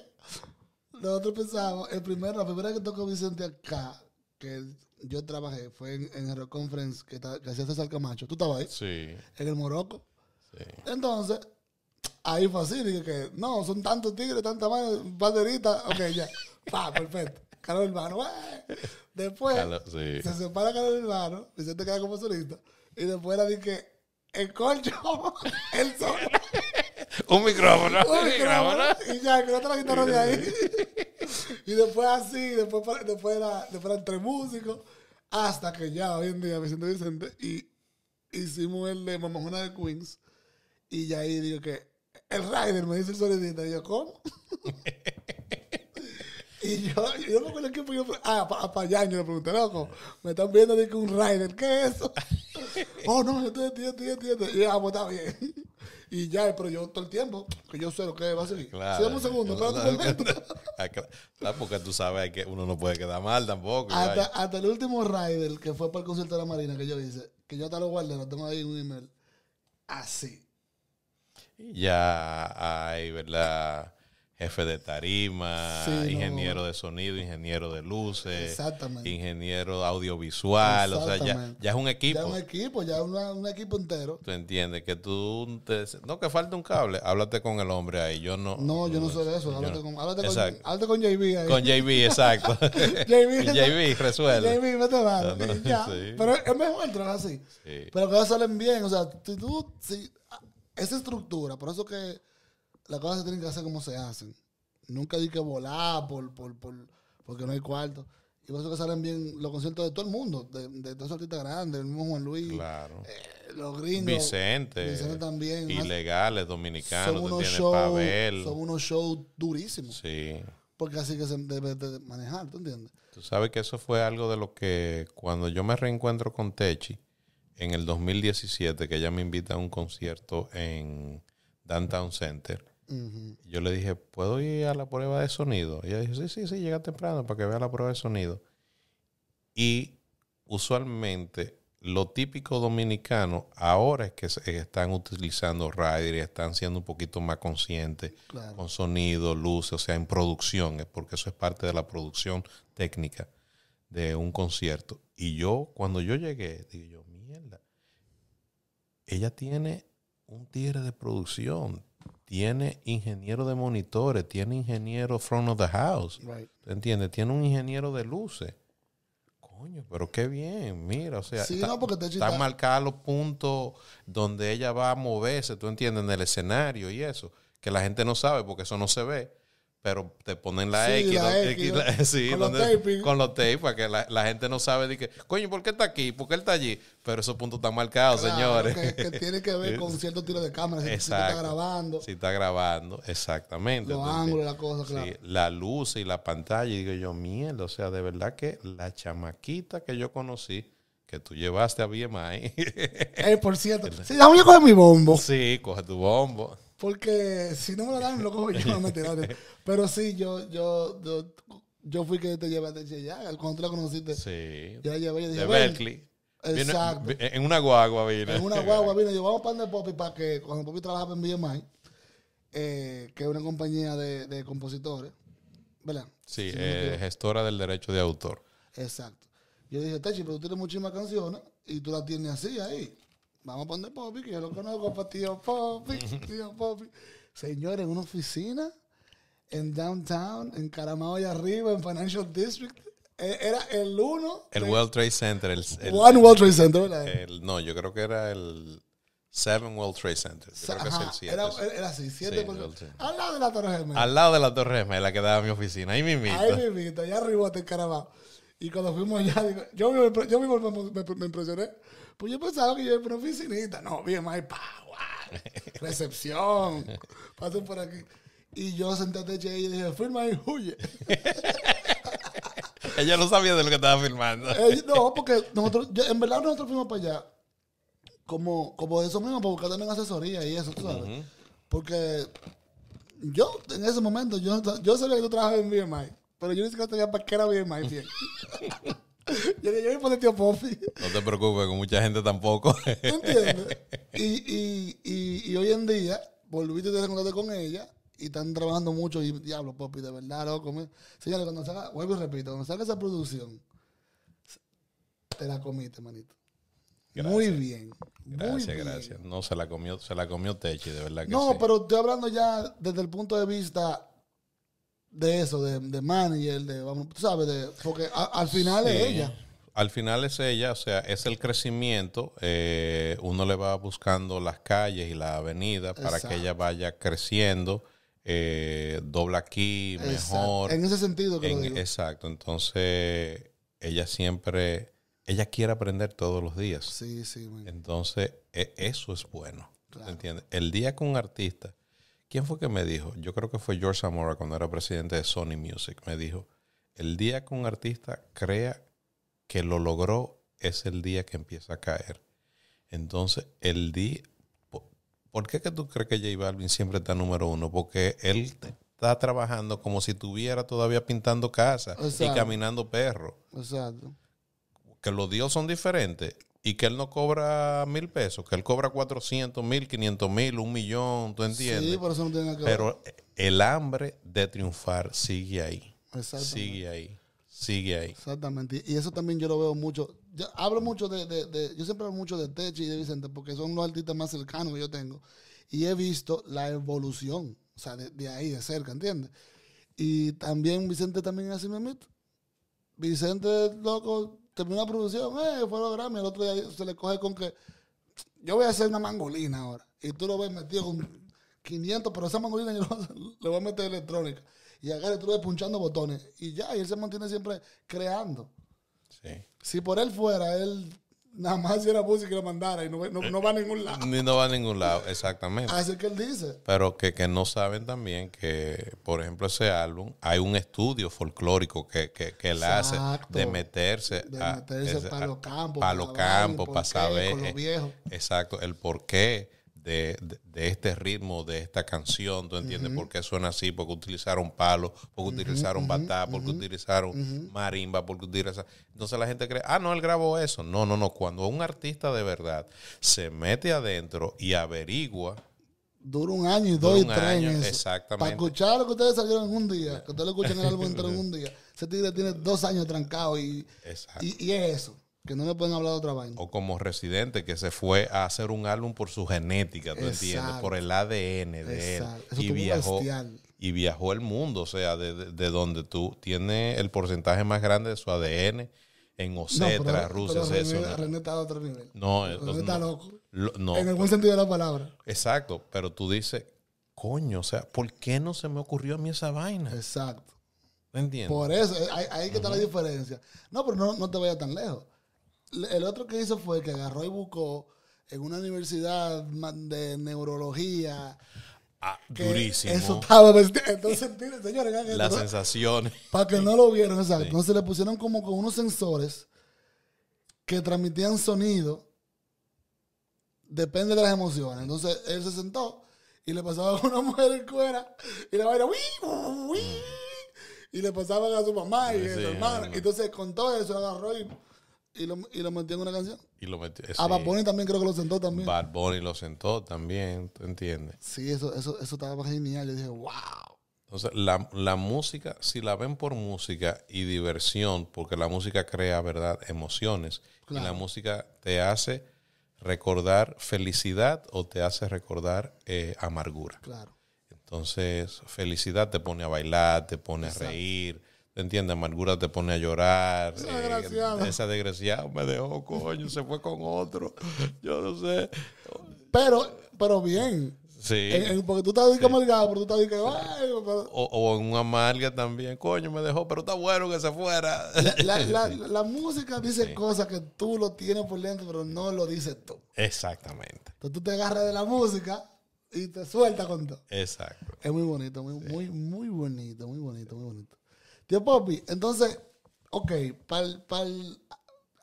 nosotros pensamos, el primero, la primera que tocó Vicente acá, que yo trabajé, fue en, en el Conference que, hacía César Camacho. ¿Tú estabas ahí? Sí. En el Morocco. Sí. Entonces, ahí fue así, dije que no, son tantos tigres, tanta madre, ok, ya. Pa, perfecto. Carlos Hermano, Después se separa Carlos Hermano, Vicente queda como solista. Y después la dije, que el colcho, el sol. un micrófono. Un micrófono. y ya, que no te la guitarra de ahí. y después así, después, después, era, después era entre músicos. Hasta que ya hoy en día Vicente Vicente y hicimos el de Mamajona de Queens. Y ya ahí digo que el Rider me dice el solidista. Y yo, ¿cómo? Y yo, yo no me acuerdo fui yo. Ah, para pa, allá, yo le pregunté, loco, me están viendo de que un rider, ¿qué es eso? oh, no, yo estoy, entiendo, yo entiendo. Y ya, pues está bien. Y ya, pero yo todo el tiempo, que yo sé lo que va a seguir. Claro. Sí, dame un segundo, un momento. Ah, claro, ah, porque tú sabes que uno no puede quedar mal tampoco. Hasta, el último rider que fue para el concierto de la Marina que yo hice, que yo hasta lo guardé, lo tengo ahí en un email. Así. Ya, ay, ¿verdad? jefe de tarima, ingeniero de sonido, ingeniero de luces, ingeniero audiovisual, o sea, ya, es un equipo. Ya es un equipo, ya es un equipo entero. Tú entiendes que tú, te, no, que falta un cable, háblate con el hombre ahí, yo no. No, yo no, soy de eso, háblate, con, háblate, con, háblate, con, JB ahí. Con JB, exacto. JB, resuelve. JB, no te vayas. Pero es mejor entrar así. Pero que salen bien, o sea, tú, ah, esa estructura, por eso que las cosas se tienen que hacer como se hacen. Nunca di que volar por, por, por, porque no hay cuarto. Y por eso que salen bien los conciertos de todo el mundo, de, de todos los artistas grandes, el mismo Juan Luis, claro. Eh, los gringos. Vicente. Vicente también. Ilegales, dominicanos, son unos shows Son unos shows durísimos. Sí. Porque así que se debe de manejar, ¿tú entiendes? Tú sabes que eso fue algo de lo que cuando yo me reencuentro con Techi en el 2017, que ella me invita a un concierto en Downtown Center, yo le dije, ¿puedo ir a la prueba de sonido? Y ella dijo, sí, sí, sí, llega temprano para que vea la prueba de sonido. Y usualmente lo típico dominicano ahora es que eh, están utilizando rider están siendo un poquito más conscientes con sonido, luz, o sea, en producción, porque eso es parte de la producción técnica de un concierto. Y yo, cuando yo llegué, Dije yo, mierda, ella tiene un tigre de producción, tiene ingeniero de monitores, tiene ingeniero front of the house. Right. ¿Entiendes? Tiene un ingeniero de luces. Coño, pero qué bien, mira, o sea, están marcados los puntos donde ella va a moverse, tú entiendes, en el escenario y eso, que la gente no sabe porque eso no se ve pero te ponen la X, X con, los tapes, para que la, la, gente no sabe de que, coño, ¿por qué está aquí? ¿Por qué él está allí? Pero esos puntos están marcados, señores. Que, tiene que ver con cierto tiro de cámara, Exacto. si, está grabando. Si está grabando, exactamente. Los ángulos, la cosa, claro. la luz y la pantalla, y digo yo, mierda, o sea, de verdad que la chamaquita que yo conocí, que tú llevaste a BMI. Eh, por cierto, la voy a coger mi bombo. Sí, coge tu bombo. Porque si no me lo dan, lo cojo yo. No, tiraré. Pero sí, yo, yo, yo, fui que te llevé a Cheyenne. Cuando tú la conociste. Sí. llevé. de Berkeley. Exacto. en una guagua vine. En una guagua vine. Yo vamos a de Poppy para que cuando Poppy trabajaba en BMI, eh, que es una compañía de, compositores, ¿verdad? Sí, eh, gestora del derecho de autor. Exacto. Yo dije, Techi, pero tú tienes muchísimas canciones y tú las tienes así ahí. Vamos a poner Poppy, que yo lo conozco para pues, tío Poppy, tío Poppy. Señor, en una oficina, en downtown, en Caramao y arriba, en Financial District. E, era el uno. El World Trade Center. El, One World Trade Center, ¿verdad? no, yo creo que era el Seven World Trade Center. creo que es el era, era, así, siete. al lado de la Torre Gemela. Al lado de la Torre la que daba mi oficina. Ahí mismito. Ahí mismito, allá arriba en Caramao. Y cuando fuimos allá, yo, yo, me impresioné pues yo pensaba que yo era una oficinita. No, bien, más Recepción. Paso por aquí. Y yo senté a y dije, firma y huye. Ella no sabía de lo que estaba firmando. no, porque nosotros, yo, en verdad nosotros fuimos para allá como, como eso mismo, para buscar también asesoría y eso, ¿tú sabes. Porque yo, en ese momento, yo, yo sabía que yo trabajaba en BMI, pero yo ni siquiera sabía para qué era BMI. Yo me yo voy tío Poppy. No te preocupes, con mucha gente tampoco. ¿Tú entiendes? Y, y, y, hoy en día, volviste te encontrarte con ella y están trabajando mucho. Y diablo, Poppy, de verdad, loco. Señores, cuando salga, vuelvo y repito, cuando salga esa producción, te la comiste, manito. Muy bien. Gracias, gracias. No, se la comió, se la comió Techi, de verdad que No, pero estoy hablando ya desde el punto de vista de eso, de, de manager, de, vamos, tú sabes, de, porque al final es ella. Al final es ella, o sea, es el crecimiento. Eh, uno le va buscando las calles y la avenida para que ella vaya creciendo. Eh, dobla aquí, mejor. En ese sentido, que Exacto. Entonces, ella siempre, ella quiere aprender todos los días. Sí, sí. Entonces, e, eso es bueno. entiende ¿Entiendes? El día con un artista ¿Quién fue que me dijo? Yo creo que fue George Zamora cuando era presidente de Sony Music. Me dijo, el día que un artista crea que lo logró es el día que empieza a caer. Entonces, el día... ¿Por qué tú crees que J Balvin siempre está número uno? Porque él está trabajando como si estuviera todavía pintando casa y caminando perros. Exacto. Que los dios son diferentes y que él no cobra mil pesos, que él cobra 400 mil, 500 mil, un millón, ¿tú entiendes? Sí, por eso no tiene nada que Pero el hambre de triunfar sigue ahí. Sigue ahí. Sigue ahí. Exactamente. Y eso también yo lo veo mucho. hablo mucho de, yo siempre hablo mucho de Techi y de Vicente porque son los artistas más cercanos que yo tengo. Y he visto la evolución, o sea, de, ahí, de cerca, ¿entiendes? Y también Vicente también hace meto Vicente, loco, terminó la producción, eh, fue los Grammy, el otro día se le coge con que yo voy a hacer una mangolina ahora. Y tú lo ves metido con 500, pero esa mangolina yo le voy a meter electrónica. Y acá tú lo ves punchando botones. Y ya, y él se mantiene siempre creando. Sí. Si por él fuera, él Nada más si era música que lo mandara y no, va a ningún lado. Ni no va a ningún lado, exactamente. Así que él dice. Pero que, que no saben también que, por ejemplo, ese álbum, hay un estudio folclórico que, que, que él hace de meterse, a, para los campos, para los campos, para saber. los eh, viejos. Exacto, el por qué de, de, este ritmo, de esta canción, ¿tú entiendes? ¿Por qué suena así? Porque utilizaron palo, porque utilizaron bata batá, porque utilizaron marimba, porque utilizaron... Entonces la gente cree, ah, no, él grabó eso. No, no, no. Cuando un artista de verdad se mete adentro y averigua... Dura un año y dos y tres años Para escuchar lo que ustedes salieron en un día, que ustedes lo escuchan el álbum en un día. Ese tigre tiene dos años trancado y, y es eso. Que no me pueden hablar de otra vaina. O como residente que se fue a hacer un álbum por su genética, ¿tú entiendes? Por el ADN de él. y viajó. Y viajó el mundo, o sea, de, de, donde tú tienes el porcentaje más grande de su ADN en Ocetra, Rusia, René, eso. está otro nivel. No, eh, está loco. no, en el buen pues. sentido de la palabra. Exacto, pero tú dices, coño, o sea, ¿por qué no se me ocurrió a mí esa vaina? Exacto. ¿Me entiendes? Por eso, eh, ahí, que está la diferencia. No, pero no, no te vayas tan lejos el otro que hizo fue que agarró y buscó en una universidad de neurología. Ah, durísimo. Eso estaba vestido. Entonces, señores, Las sensaciones. Para que no lo vieron, exacto. Entonces le pusieron como con unos sensores que transmitían sonido. Depende de las emociones. Entonces él se sentó y le pasaba a una mujer en cuera y le baila, y le pasaban a su mamá y a su hermano Entonces con todo eso agarró y y lo, y lo metió en una canción. Y lo metió, a también creo que lo sentó también. Bad lo sentó también, ¿tú entiendes? Sí, eso, eso, eso estaba genial. Yo dije, wow. Entonces, la, la música, si la ven por música y diversión, porque la música crea, ¿verdad?, emociones. Y la música te hace recordar felicidad o te hace recordar eh, amargura. Claro. Entonces, felicidad te pone a bailar, te pone a reír ¿Te entiendes? Amargura te pone a llorar. Esa esa eh, desgraciada me dejó, coño, se fue con otro. Yo no sé. Pero, pero bien. Sí. porque tú estás sí. amargado, pero tú estás que, ay, o, en una amarga también, coño, me dejó, pero está bueno que se fuera. La, música dice cosas que tú lo tienes por dentro, pero no lo dices tú. Exactamente. Entonces tú te agarras de la música y te sueltas con todo. Exacto. Es muy bonito, muy, muy, muy bonito, muy bonito, muy bonito. Tío Popi, entonces, ok, pal, pal,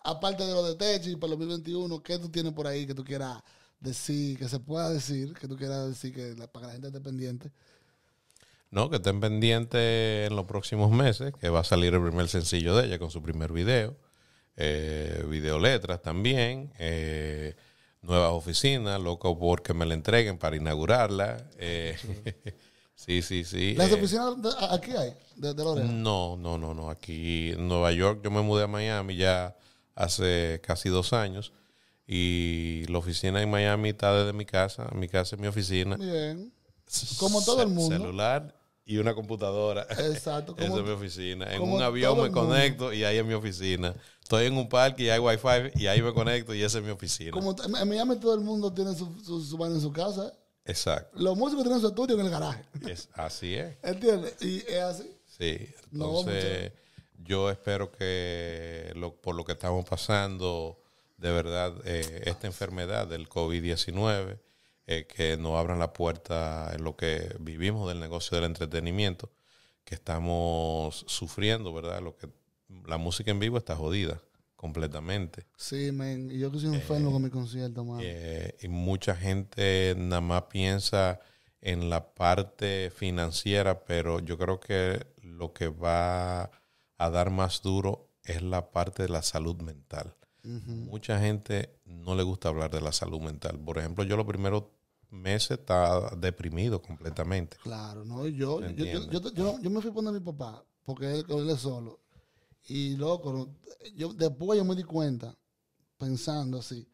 aparte de lo de Techi, para el 2021, ¿qué tú tienes por ahí que tú quieras decir, que se pueda decir, que tú quieras decir que la, para que la gente esté pendiente? No, que estén pendientes en los próximos meses, que va a salir el primer sencillo de ella con su primer video, eh, videoletras también, eh, nuevas oficinas, loco porque me la entreguen para inaugurarla. Eh, Sí, sí, sí. ¿Las eh. oficinas aquí hay? De, No, no, no, no. Aquí en Nueva York, yo me mudé a Miami ya hace casi dos años. Y la oficina en Miami está desde mi casa. Mi casa es mi oficina. Bien. Como todo el mundo. Celular y una computadora. Exacto. Esa es mi oficina. En un avión me conecto y ahí es mi oficina. Estoy en un parque y hay wifi y ahí me conecto y esa es mi oficina. Como en Miami todo el mundo tiene su, su, en su casa. ¿eh? Exacto. Los músicos tienen su estudio en el garaje. así es. ¿Entiendes? Y es así. Sí. Entonces, yo espero que por lo que estamos pasando, de verdad, eh, esta enfermedad del COVID-19, eh, que nos abran la puerta en lo que vivimos del negocio del entretenimiento, que estamos sufriendo, ¿verdad? Lo que la música en vivo está jodida completamente. Sí, man. yo que soy eh, enfermo con mi concierto, man. Eh, y mucha gente nada más piensa en la parte financiera, pero yo creo que lo que va a dar más duro es la parte de la salud mental. Mucha gente no le gusta hablar de la salud mental. Por ejemplo, yo los primeros meses estaba deprimido completamente. Claro, no, yo, yo, yo, me fui a mi papá, porque él, él es solo. Y loco, yo, después yo me di cuenta, pensando así,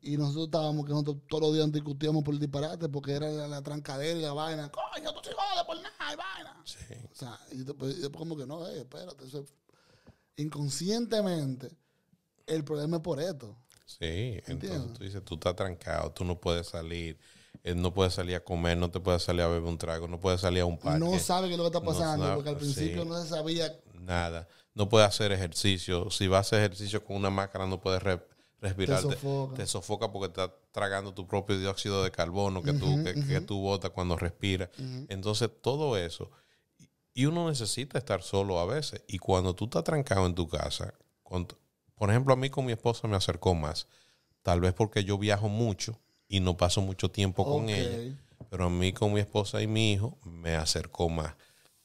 y nosotros estábamos, que nosotros todos los días discutíamos por el disparate, porque era la, trancadería, trancadera la vaina, coño, tú te jodes por nada y vaina. Sí. O sea, y después, pues, como que no, eh, espérate, inconscientemente, el problema es por esto. Sí, ¿Entiendes? entonces tú dices, tú estás trancado, tú no puedes salir, eh, no puedes salir a comer, no te puedes salir a beber un trago, no puedes salir a un parque. No sabe qué es lo que está pasando, porque al principio no se sabía nada no puede hacer ejercicio. Si vas a hacer ejercicio con una máscara, no puedes respirar. Te sofoca. te sofoca. porque estás tragando tu propio dióxido de carbono que, tú, que, tú botas cuando respiras. Entonces, todo eso. Y uno necesita estar solo a veces. Y cuando tú estás trancado en tu casa, por ejemplo, a mí con mi esposa me acercó más. Tal vez porque yo viajo mucho y no paso mucho tiempo con ella. Pero a mí con mi esposa y mi hijo me acercó más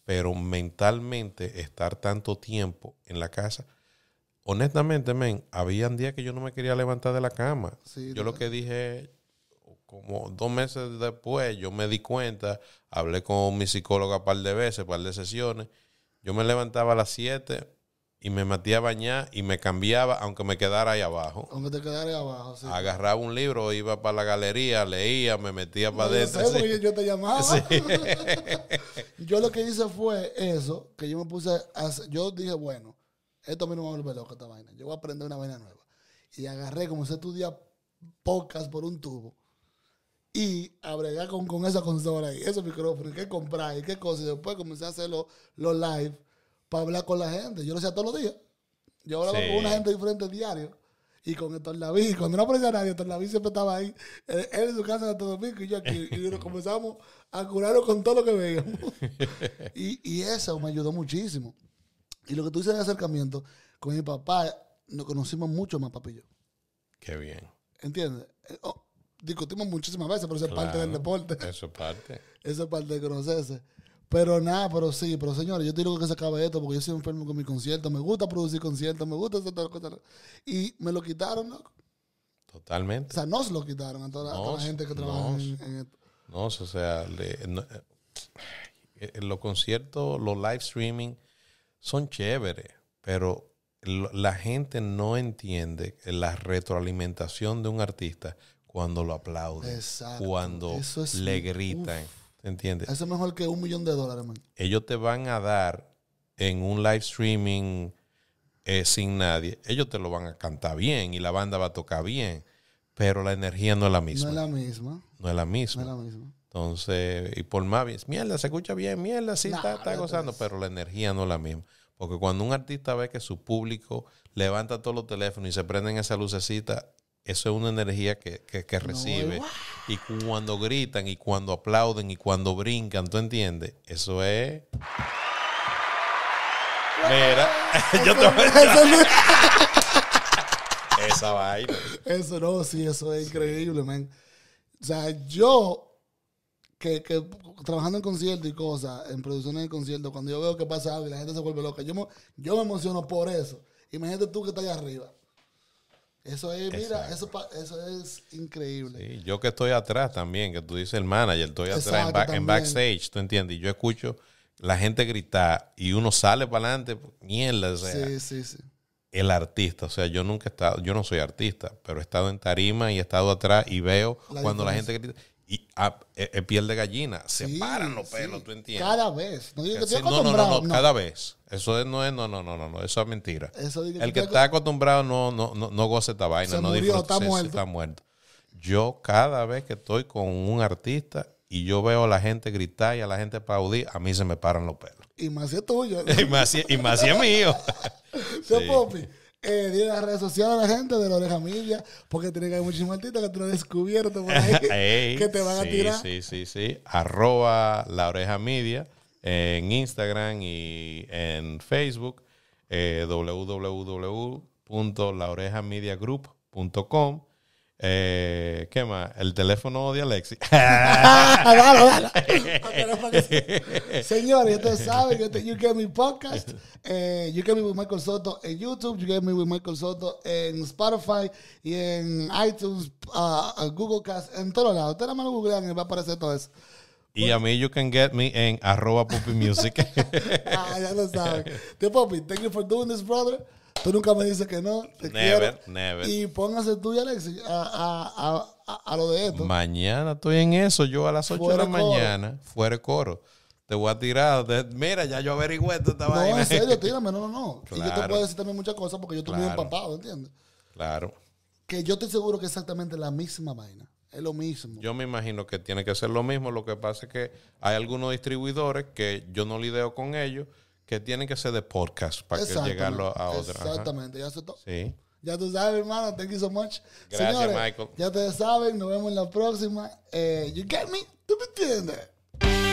pero mentalmente estar tanto tiempo en la casa. Honestamente, men, habían días que yo no me quería levantar de la cama. yo lo que dije, como dos meses después, yo me di cuenta, hablé con mi psicóloga un par de veces, un par de sesiones. Yo me levantaba a las 7, y me metía a bañar y me cambiaba, aunque me quedara ahí abajo. Aunque te quedara ahí abajo, sí. Agarraba un libro, iba para la galería, leía, me metía para adentro. sí. yo te llamaba. yo lo que hice fue eso, que yo me puse yo dije, bueno, esto a mí no me va a volver loco esta vaina. Yo voy a aprender una vaina nueva. Y agarré, como se estudia pocas por un tubo. Y agregué con, esa consola y esos micrófonos, qué comprar y qué cosas. Y después comencé a hacer los lo live para hablar con la gente. Yo lo hacía todos los días. Yo hablaba con una gente diferente diario. Y con el Tornaví, cuando no aparecía nadie, el Tornaví siempre estaba ahí. Él, en su casa de Santo Domingo y yo aquí. Y nos comenzamos a curarnos con todo lo que veíamos. y, y eso me ayudó muchísimo. Y lo que tú dices de acercamiento, con mi papá nos conocimos mucho más, papi y yo. Qué bien. ¿Entiendes? Eh, oh, discutimos muchísimas veces, pero eso es parte del deporte. Eso es parte. eso es parte de conocerse. Pero nada, pero sí, pero señores, yo digo que se acabe esto porque yo soy enfermo con mi concierto. Me gusta producir conciertos, me gusta hacer todas las Y me lo quitaron, ¿no? Totalmente. O sea, nos lo quitaron a toda, la gente que trabaja en, esto. no o sea, eh, eh, los conciertos, los live streaming son chéveres, pero la gente no entiende la retroalimentación de un artista cuando lo aplauden, cuando le gritan. ¿Entiendes? Eso es mejor que un millón de dólares, man. Ellos te van a dar en un live streaming eh, sin nadie. Ellos te lo van a cantar bien y la banda va a tocar bien. Pero la energía no es la misma. No es la misma. No es la misma. No es la misma. Entonces, y por más bien, mierda, se escucha bien, mierda, sí, está, está gozando, pero la energía no es la misma. Porque cuando un artista ve que su público levanta todos los teléfonos y se prenden esa lucecita, eso es una energía que, que, recibe. Y cuando gritan, y cuando aplauden, y cuando brincan, ¿tú entiendes? Eso es. Mira, yo te Esa vaina. Eso no, sí, eso es increíble, man. O sea, yo que, trabajando en conciertos y cosas, en producciones de conciertos, cuando yo veo que pasa algo y la gente se vuelve loca, yo me, yo me emociono por eso. Imagínate tú que estás arriba. Eso es, mira, eso, eso, es increíble. yo que estoy atrás también, que tú dices el manager, estoy atrás en, backstage, ¿tú entiendes? Y yo escucho la gente gritar y uno sale para adelante, mierda, sí, sí, sí. El artista, o sea, yo nunca he estado, yo no soy artista, pero he estado en tarima y he estado atrás y veo cuando la gente grita y a, ah, e, piel de gallina. Se paran los pelos, ¿tú entiendes? Cada vez. No, digo que estoy no, no, no, no, cada vez. Eso no es, no, no, no, no, eso es mentira. el que está acostumbrado no, no, no, no goza esta vaina, no murió, disfruta, está, muerto. está muerto. Yo cada vez que estoy con un artista y yo veo a la gente gritar y a la gente aplaudir, a mí se me paran los pelos. Y más si es tuyo. y, más si, y más es mío. se Popi, eh, dile las redes sociales a la gente de la oreja Media porque tiene que haber muchísimas artistas que tú no has descubierto por ahí, que te van a tirar. Sí, sí, sí. Arroba la oreja media en Instagram y en Facebook, eh, www.laorejamediagroup.com. Eh, ¿Qué más? El teléfono de Alexi. dale, dale. Señores, ustedes saben, You Get Me Podcast. Eh, you Get Me with Michael Soto en YouTube. You Get Me with Michael Soto en Spotify y en iTunes, uh, uh, Google Cast, en todos lados. Ustedes nada más lo googlean y va a aparecer todo eso. Y a mí you can get me en arroba Puppy Music. ah, ya lo saben. Puppy, thank you for doing this, brother. Tú nunca me dices que no. Te never, quiero. never. Y póngase tú y Alexis a, lo de esto. Mañana estoy en eso. Yo a las 8 de la mañana, fuera coro. Te voy a tirar. mira, ya yo averigüé esta no, vaina. No, en serio, tírame. No, no, no. Y yo te puedo decir también muchas cosas porque yo estoy muy empapado, ¿entiendes? Claro. Que yo estoy seguro que es exactamente la misma vaina. Es lo mismo. Yo me imagino que tiene que ser lo mismo. Lo que pasa es que hay algunos distribuidores que yo no lidio con ellos que tienen que ser de podcast para que llegarlo a otra. Exactamente, ya se todo. Sí. Ya tú sabes, hermano. Thank you so much. Gracias, Michael. Ya te saben. Nos vemos en la próxima. Eh, you get me? ¿Tú me entiendes?